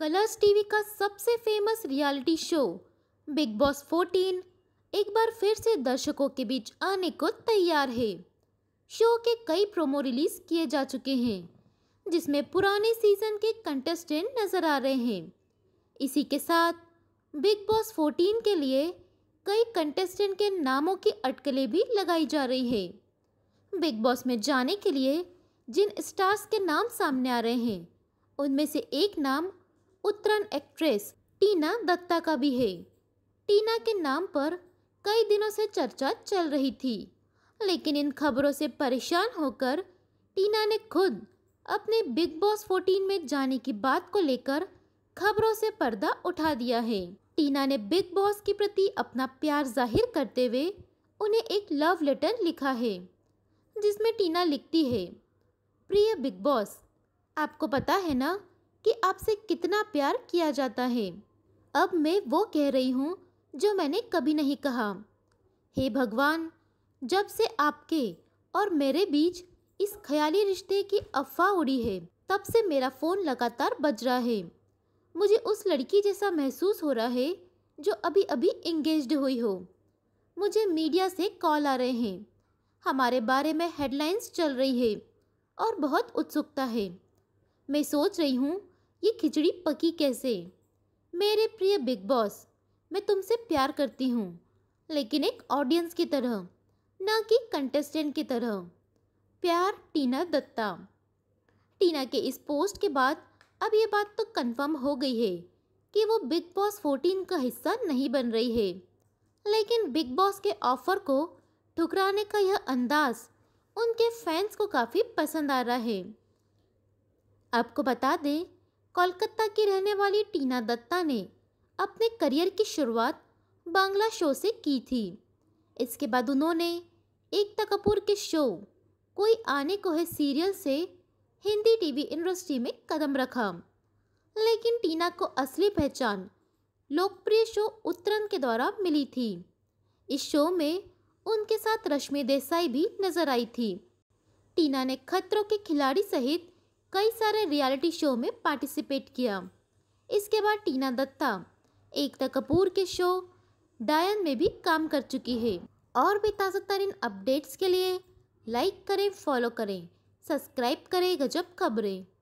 colours TV का सबसे famous reality show Bigg Boss 14 एक बार फिर से दर्शकों के बीच आने को तैयार है शो के कई प्रोमो रिलीज किए जा चुके हैं जिसमें पुराने सीजन के कंटेस्टेंट नज़र आ रहे हैं इसी के साथ बिग बॉस 14 के लिए कई कंटेस्टेंट के नामों की अटकलें भी लगाई जा रही है बिग बॉस में जाने के लिए जिन स्टार्स के नाम सामने आ रहे हैं उनमें से एक नाम उत्तरण एक्ट्रेस टीना दत्ता का भी है टीना के नाम पर कई दिनों से चर्चा चल रही थी लेकिन इन खबरों से परेशान होकर टीना ने खुद अपने बिग बॉस 14 में जाने की बात को लेकर खबरों से पर्दा उठा दिया है टीना ने बिग बॉस के प्रति अपना प्यार जाहिर करते हुए उन्हें एक लव लेटर लिखा है जिसमें टीना लिखती है प्रिय बिग बॉस आपको पता है ना कि आपसे कितना प्यार किया जाता है अब मैं वो कह रही हूँ जो मैंने कभी नहीं कहा हे भगवान जब से आपके और मेरे बीच इस ख्याली रिश्ते की अफवाह उड़ी है तब से मेरा फ़ोन लगातार बज रहा है मुझे उस लड़की जैसा महसूस हो रहा है जो अभी अभी इंगेज हुई हो मुझे मीडिया से कॉल आ रहे हैं हमारे बारे में हेडलाइंस चल रही है और बहुत उत्सुकता है मैं सोच रही हूँ ये खिचड़ी पकी कैसे मेरे प्रिय बिग बॉस मैं तुमसे प्यार करती हूँ लेकिन एक ऑडियंस की तरह ना कि कंटेस्टेंट की तरह प्यार टीना दत्ता टीना के इस पोस्ट के बाद अब ये बात तो कंफर्म हो गई है कि वो बिग बॉस फोर्टीन का हिस्सा नहीं बन रही है लेकिन बिग बॉस के ऑफर को ठुकराने का यह अंदाज उनके फैंस को काफ़ी पसंद आ रहा है आपको बता दें कोलकाता की रहने वाली टीना दत्ता ने अपने करियर की शुरुआत बांग्ला शो से की थी इसके बाद उन्होंने एकता कपूर के शो कोई आने को है सीरियल से हिंदी टीवी इंडस्ट्री में कदम रखा लेकिन टीना को असली पहचान लोकप्रिय शो उत्तरन के द्वारा मिली थी इस शो में उनके साथ रश्मि देसाई भी नजर आई थी टीना ने खतरों के खिलाड़ी सहित कई सारे रियलिटी शो में पार्टिसिपेट किया इसके बाद टीना दत्ता एकता कपूर के शो डायन में भी काम कर चुकी है और भी ताज़ा तरीन अपडेट्स के लिए लाइक करें फॉलो करें सब्सक्राइब करें गजब खबरें